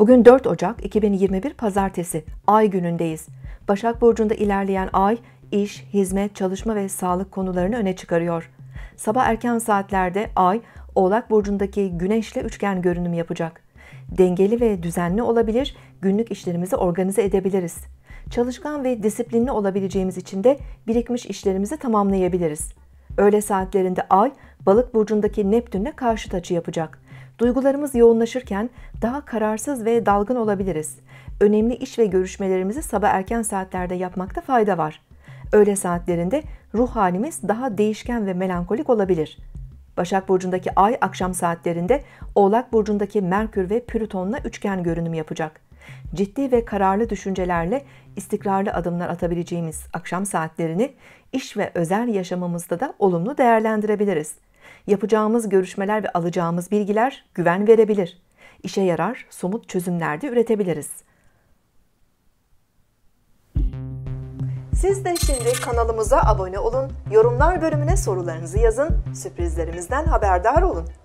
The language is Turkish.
Bugün 4 Ocak 2021 Pazartesi, ay günündeyiz. Başak Burcu'nda ilerleyen ay, iş, hizmet, çalışma ve sağlık konularını öne çıkarıyor. Sabah erken saatlerde ay, Oğlak Burcu'ndaki güneşle üçgen görünüm yapacak. Dengeli ve düzenli olabilir, günlük işlerimizi organize edebiliriz. Çalışkan ve disiplinli olabileceğimiz için de birikmiş işlerimizi tamamlayabiliriz. Öğle saatlerinde Ay, Balık burcundaki Neptün'le karşı açı yapacak. Duygularımız yoğunlaşırken daha kararsız ve dalgın olabiliriz. Önemli iş ve görüşmelerimizi sabah erken saatlerde yapmakta fayda var. Öğle saatlerinde ruh halimiz daha değişken ve melankolik olabilir. Başak burcundaki Ay akşam saatlerinde Oğlak burcundaki Merkür ve Plüton'la üçgen görünüm yapacak. Ciddi ve kararlı düşüncelerle istikrarlı adımlar atabileceğimiz akşam saatlerini iş ve özel yaşamımızda da olumlu değerlendirebiliriz yapacağımız görüşmeler ve alacağımız bilgiler güven verebilir. İşe yarar, somut çözümler de üretebiliriz. Siz de şimdi kanalımıza abone olun, yorumlar bölümüne sorularınızı yazın, sürprizlerimizden haberdar olun.